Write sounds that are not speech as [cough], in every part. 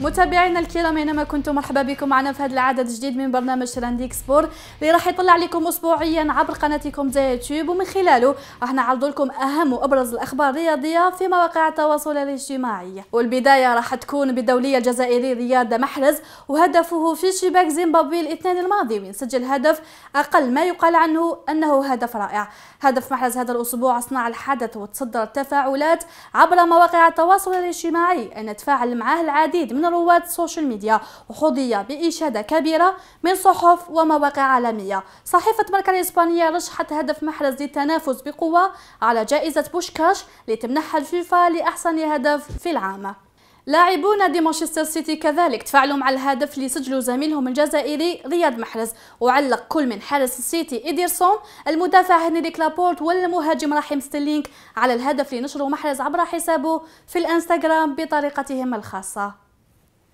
متابعينا الكرام اينما كنتم مرحبا بكم معنا في هذا العدد الجديد من برنامج ترانديك سبور اللي راح يطلع لكم اسبوعيا عبر قناتكم زي يوتيوب ومن خلاله راح نعرض لكم اهم وابرز الاخبار الرياضيه في مواقع التواصل الاجتماعي والبدايه راح تكون بالدوليه الجزائري رياض محرز وهدفه في شباك زيمبابوي الاثنين الماضي سجل هدف اقل ما يقال عنه انه هدف رائع هدف محرز هذا الاسبوع صنع الحدث وتصدر التفاعلات عبر مواقع التواصل الاجتماعي ان تفاعل معه العديد من رواد السوشيال ميديا وحظي بإشادة كبيرة من صحف ومواقع عالمية صحيفة ماركا الإسبانية رشحت هدف محرز للتنافس بقوة على جائزة بوشكاش لتمنحها الفيفا لأحسن هدف في العام لاعبو نادي مانشستر سيتي كذلك تفاعلوا مع الهدف اللي سجله زميلهم الجزائري رياض محرز وعلق كل من حارس السيتي إديرسون المدافع هنريك لابورت والمهاجم رحيم ستيلينك على الهدف اللي نشره محرز عبر حسابه في الانستغرام بطريقتهم الخاصه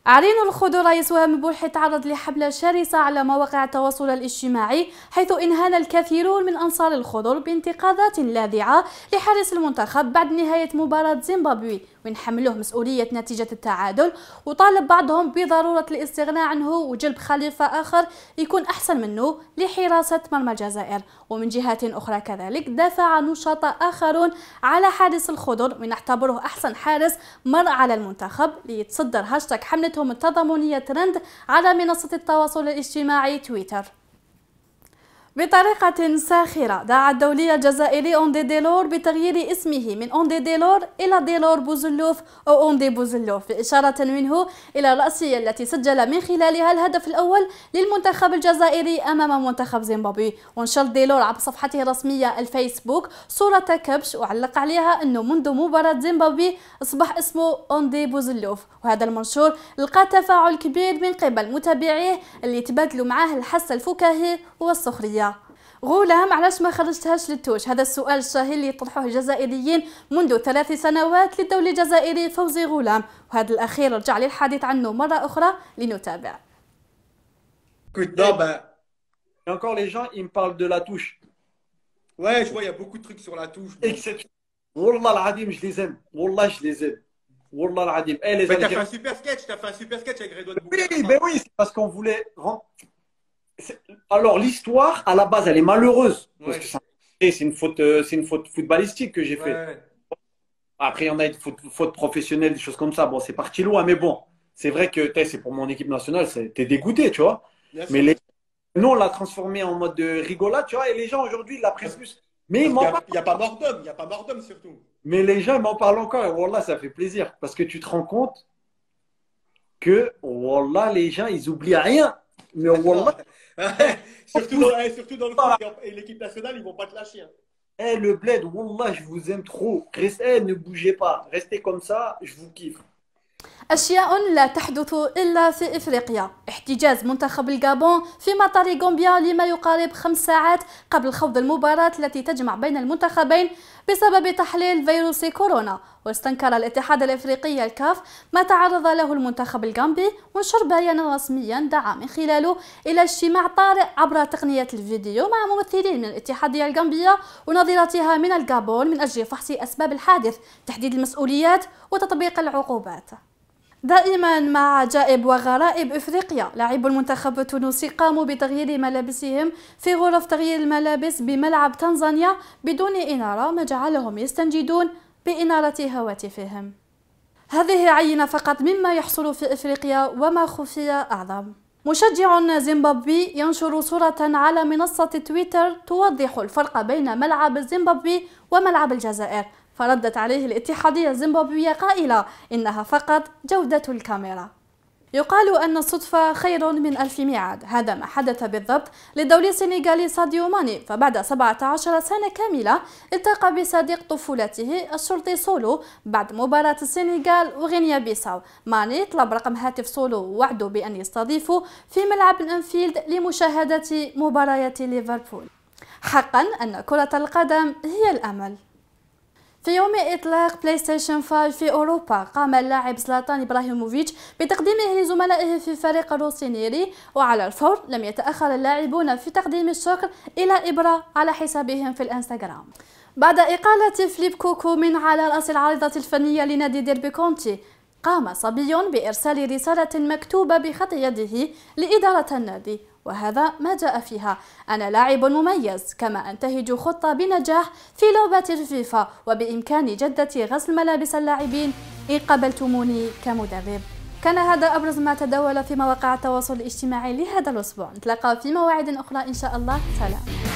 أعلن الخضر رئيس وهم بوحي تعرض لحملة شرسة على مواقع التواصل الاجتماعي حيث انهان الكثيرون من أنصار الخضر بانتقادات لاذعة لحارس المنتخب بعد نهاية مباراة زيمبابوي ونحملوه مسؤولية نتيجة التعادل وطالب بعضهم بضرورة الاستغناء عنه وجلب خليفة آخر يكون أحسن منه لحراسة مرمى الجزائر ومن جهة أخرى كذلك دافع نشطاء آخرون على حارس الخضر ونعتبره أحسن حارس مر على المنتخب ليتصدر هاشتاك حملتهم التضامنية ترند على منصة التواصل الاجتماعي تويتر بطريقة ساخرة دعا الدولي الجزائري أوندي ديلور بتغيير اسمه من أوندي ديلور إلى ديلور بوزلوف أو أوندي بوزلوف إشارة منه إلى الرأسية التي سجل من خلالها الهدف الأول للمنتخب الجزائري أمام منتخب زيمبابوي ونشر ديلور عبر صفحته الرسمية الفيسبوك صورة كبش وعلق عليها أنه منذ مباراة زيمبابوي أصبح اسمه أوندي بوزلوف وهذا المنشور لقى تفاعل كبير من قبل متابعيه اللي تبادلوا معاه الحس الفكاهي والسخرية غولام علاش ما خرجتهاش للتوش هذا السؤال الشهير اللي يطرحوه الجزائريين منذ ثلاث سنوات للدولي الجزائري فوزي غولام وهذا الأخير رجع للحديث عنه مرة أخرى لنتابع Ouais, je vois, il y a beaucoup de trucs sur la touche. Exception. Wallah l'adim, je les aime. Wallah, je les aime. Wallah l'adim. Eh, les bah, t'as fait un super sketch, t'as fait un super sketch avec Redouane Oui, ben oui, c'est parce qu'on voulait... alors l'histoire, à la base, elle est malheureuse. Et c'est une faute, euh, c'est une faute footballistique que j'ai fait. Après, il y en a une faute, professionnelle des choses comme ça. Bon, c'est parti loin, mais bon, c'est vrai que c'est pour mon équipe nationale, c'était dégoûté, tu vois. mais les... nous, on l'a transformé en mode de rigolade, tu vois. Et les gens aujourd'hui, la l'apprécient plus. Mais il n'y a, pas mort d'homme, il n'y a pas mort d'homme surtout. Mais les gens m'en parlent encore. Et voilà, ça fait plaisir parce que tu te rends compte que voilà, les gens, ils oublient rien. Mais voilà. [laughs] surtout, dans, surtout, dans, le club ah. et l'équipe nationale, ils vont pas te lâcher. Hein. Eh, le bled, Wallah, je vous aime trop. Chris, eh, ne bougez pas. Restez comme ça, je vous kiffe. أشياء لا تحدث إلا في إفريقيا احتجاز منتخب الجابون في مطار غومبيا لما يقارب خمس ساعات قبل خوض المباراة التي تجمع بين المنتخبين بسبب تحليل فيروس كورونا واستنكر الاتحاد الافريقي الكاف ما تعرض له المنتخب الغامبي وانشر بيانا رسميا دعا من خلاله الى اجتماع طارئ عبر تقنيه الفيديو مع ممثلين من الاتحاديه الغامبيه ونظيرتها من الغابون من اجل فحص اسباب الحادث تحديد المسؤوليات وتطبيق العقوبات دائما مع عجائب وغرائب افريقيا لاعبو المنتخب التونسي قاموا بتغيير ملابسهم في غرف تغيير الملابس بملعب تنزانيا بدون اناره ما جعلهم يستنجدون باناره هواتفهم هذه عينه فقط مما يحصل في افريقيا وما خفي اعظم مشجع زيمبابوي ينشر صورة على منصة تويتر توضح الفرق بين ملعب زيمبابوي وملعب الجزائر فردت عليه الاتحادية الزيمبابوية قائلة إنها فقط جودة الكاميرا يقال أن الصدفة خير من ألف ميعاد هذا ما حدث بالضبط للدولي السنغالي ساديو ماني فبعد 17 سنة كاملة التقى بصديق طفولته الشرطي سولو بعد مباراة السنغال وغينيا بيساو ماني طلب رقم هاتف سولو ووعده بأن يستضيفه في ملعب الأنفيلد لمشاهدة مباريات ليفربول حقا أن كرة القدم هي الأمل في يوم إطلاق بلاي ستيشن 5 في أوروبا قام اللاعب زلاتان إبراهيموفيتش بتقديمه لزملائه في فريق نيري وعلى الفور لم يتأخر اللاعبون في تقديم الشكر إلى إبرة على حسابهم في الإنستغرام بعد إقالة فليب كوكو من على رأس العارضة الفنية لنادي ديربي كونتي قام صبي بإرسال رسالة مكتوبة بخط يده لإدارة النادي وهذا ما جاء فيها أنا لاعب مميز كما أنتهج خطة بنجاح في لعبة الفيفا وبإمكان جدتي غسل ملابس اللاعبين إن قبلتموني كمدرب كان هذا أبرز ما تداول في مواقع التواصل الاجتماعي لهذا الأسبوع نتلقى في مواعيد أخرى إن شاء الله سلام